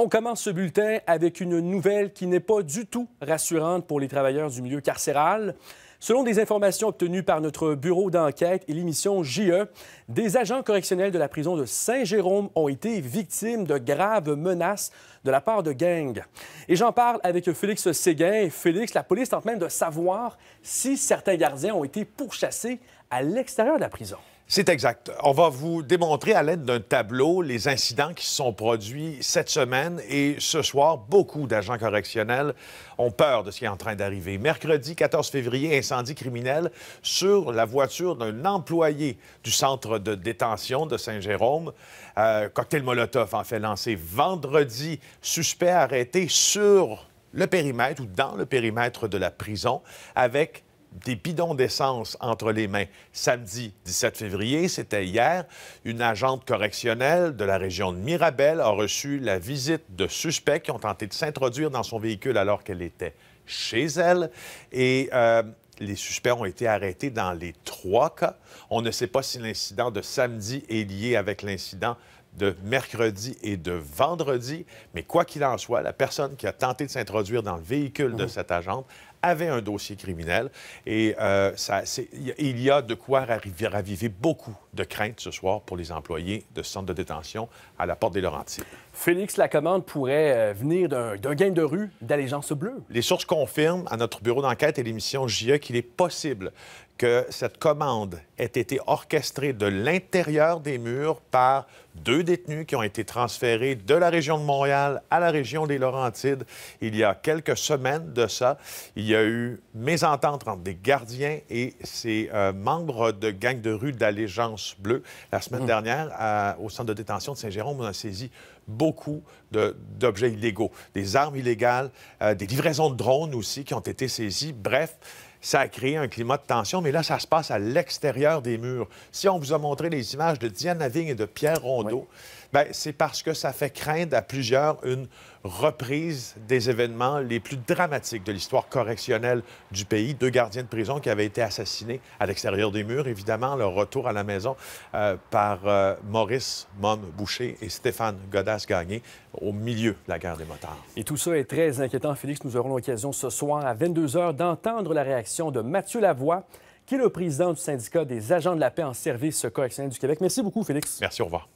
On commence ce bulletin avec une nouvelle qui n'est pas du tout rassurante pour les travailleurs du milieu carcéral. Selon des informations obtenues par notre bureau d'enquête et l'émission JE, des agents correctionnels de la prison de Saint-Jérôme ont été victimes de graves menaces de la part de gangs. Et j'en parle avec Félix Séguin. Félix, la police tente même de savoir si certains gardiens ont été pourchassés à l'extérieur de la prison. C'est exact. On va vous démontrer à l'aide d'un tableau les incidents qui se sont produits cette semaine et ce soir, beaucoup d'agents correctionnels ont peur de ce qui est en train d'arriver. Mercredi 14 février, incendie criminel sur la voiture d'un employé du centre de détention de Saint-Jérôme. Euh, cocktail Molotov en fait lancer. Vendredi, suspect arrêté sur le périmètre ou dans le périmètre de la prison avec des bidons d'essence entre les mains. Samedi 17 février, c'était hier, une agente correctionnelle de la région de Mirabel a reçu la visite de suspects qui ont tenté de s'introduire dans son véhicule alors qu'elle était chez elle. Et euh, les suspects ont été arrêtés dans les trois cas. On ne sait pas si l'incident de samedi est lié avec l'incident de mercredi et de vendredi. Mais quoi qu'il en soit, la personne qui a tenté de s'introduire dans le véhicule de mhm. cette agente avait un dossier criminel. Et euh, il y a de quoi raviver beaucoup de craintes ce soir pour les employés de ce centre de détention à la porte des Laurentides. Félix, la commande pourrait euh, venir d'un gain de rue d'allégeance bleue. Les sources confirment à notre bureau d'enquête et l'émission JE qu'il est possible que cette commande ait été orchestrée de l'intérieur des murs par deux détenus qui ont été transférés de la région de Montréal à la région des Laurentides il y a quelques semaines de ça. Il y a eu mésentente entre des gardiens et ces euh, membres de gangs de rue d'allégeance bleue. La semaine mm. dernière, au centre de détention de Saint-Jérôme, on a saisi beaucoup d'objets illégaux, des armes illégales, euh, des livraisons de drones aussi qui ont été saisies. Bref, ça a créé un climat de tension, mais là, ça se passe à l'extérieur des murs. Si on vous a montré les images de Diane Navigne et de Pierre Rondeau, ben c'est parce que ça fait craindre à plusieurs une reprise des événements les plus dramatiques de l'histoire correctionnelle du pays. Deux gardiens de prison qui avaient été assassinés à l'extérieur des murs, évidemment, leur retour à la maison euh, par euh, Maurice Mom Boucher et Stéphane Godas-Gagné au milieu de la guerre des motards. Et tout ça est très inquiétant, Félix. Nous aurons l'occasion ce soir à 22 h d'entendre la réaction de Mathieu Lavoie, qui est le président du syndicat des agents de la paix en service correctionnel du Québec. Merci beaucoup, Félix. Merci, au revoir.